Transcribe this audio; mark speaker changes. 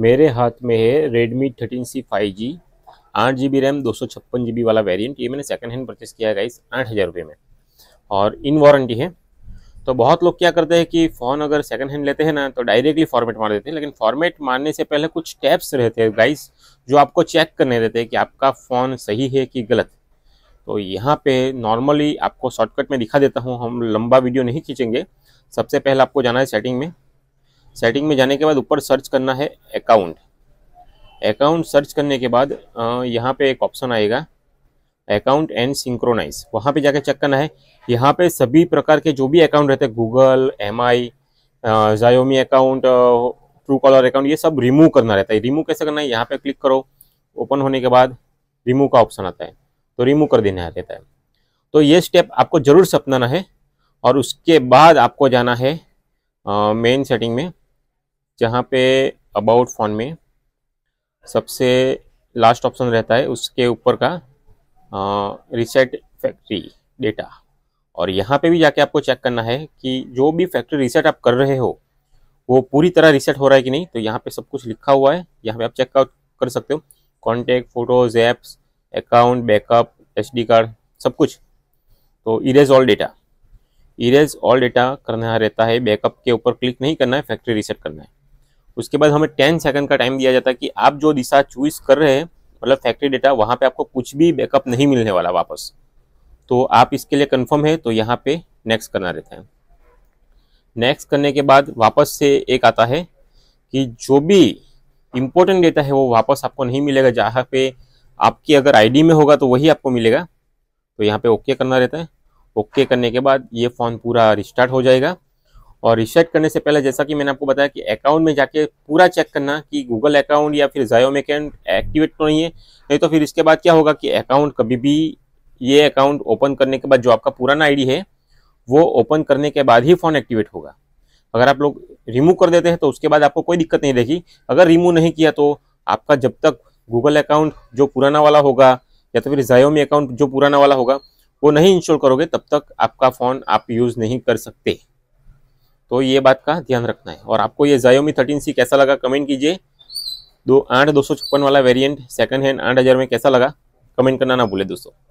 Speaker 1: मेरे हाथ में है Redmi thirteen C five G आठ जी बी रैम दो सौ छप्पन जी बी वाला वेरिएंट ये मैंने सेकंड हैंड परचेस किया है गाइस आठ हज़ार रुपये में और इन वारंटी है तो बहुत लोग क्या करते हैं कि फ़ोन अगर सेकंड हैंड लेते हैं ना तो डायरेक्टली फॉर्मेट मार देते हैं लेकिन फॉर्मेट मारने से पहले कुछ टैप्स रहते हैं गाइस जो आपको चेक करने रहते हैं कि आपका फ़ोन सही है कि गलत तो यहाँ पे नॉर्मली आपको शॉर्टकट में दिखा देता हूँ हम लंबा वीडियो नहीं खींचेंगे सबसे पहले आपको जाना है सेटिंग में सेटिंग में जाने के बाद ऊपर सर्च करना है अकाउंट अकाउंट सर्च करने के बाद यहाँ पे एक ऑप्शन आएगा अकाउंट एंड सिंक्रोनाइज वहाँ पे जाके चेक करना है यहाँ पे सभी प्रकार के जो भी अकाउंट रहते हैं Google M I Xiaomi account Truecaller account ये सब रिमूव करना रहता है रिमूव कैसे करना है यहाँ पे क्लिक करो ओपन होने के बाद रिमूव का ऑप्शन आता है तो रिमूव कर देना रहता है तो ये स्टेप आपको ज़रूर सपनाना है और उसके बाद आपको जाना है मेन सेटिंग में जहाँ पे अबाउट फोन में सबसे लास्ट ऑप्शन रहता है उसके ऊपर का रिसेट फैक्ट्री डेटा और यहाँ पे भी जाके आपको चेक करना है कि जो भी फैक्ट्री रिसेट आप कर रहे हो वो पूरी तरह रिसेट हो रहा है कि नहीं तो यहाँ पे सब कुछ लिखा हुआ है यहाँ पे आप चेक कर सकते हो contact photos apps account backup एच कार्ड सब कुछ तो erase all data erase all data करना रहता है बैकअप के ऊपर क्लिक नहीं करना है फैक्ट्री रिसेट करना है उसके बाद हमें टेन सेकंड का टाइम दिया जाता है कि आप जो दिशा चूज कर रहे हैं मतलब फैक्ट्री डेटा वहाँ पे आपको कुछ भी बैकअप नहीं मिलने वाला वापस तो आप इसके लिए कंफर्म है तो यहाँ पे नेक्स्ट करना रहता है नेक्स्ट करने के बाद वापस से एक आता है कि जो भी इम्पोर्टेंट डेटा है वो वापस आपको नहीं मिलेगा जहाँ पे आपकी अगर आईडी में होगा तो वही आपको मिलेगा तो यहाँ पे ओके करना रहता है ओके करने के बाद ये फ़ोन पूरा रिस्टार्ट हो जाएगा और रिसेट करने से पहले जैसा कि मैंने आपको बताया कि अकाउंट में जाके पूरा चेक करना कि गूगल अकाउंट या फिर जयो में अकाउंट एक्टिवेट तो नहीं है नहीं तो फिर इसके बाद क्या होगा कि अकाउंट कभी भी ये अकाउंट ओपन करने के बाद जो आपका पुराना आईडी है वो ओपन करने के बाद ही फ़ोन एक्टिवेट होगा अगर आप लोग रिमूव कर देते हैं तो उसके बाद आपको कोई दिक्कत नहीं रहेगी अगर रिमूव नहीं किया तो आपका जब तक गूगल अकाउंट जो पुराना वाला होगा या तो फिर जायोमी अकाउंट जो पुराना वाला होगा वो नहीं इंस्टॉल करोगे तब तक आपका फ़ोन आप यूज़ नहीं कर सकते तो ये बात का ध्यान रखना है और आपको ये जयोमी थर्टीन सी कैसा लगा कमेंट कीजिए दो आठ दो सौ छप्पन वाला वेरिएंट सेकंड हैंड आठ हज़ार में कैसा लगा कमेंट करना ना भूले दोस्तों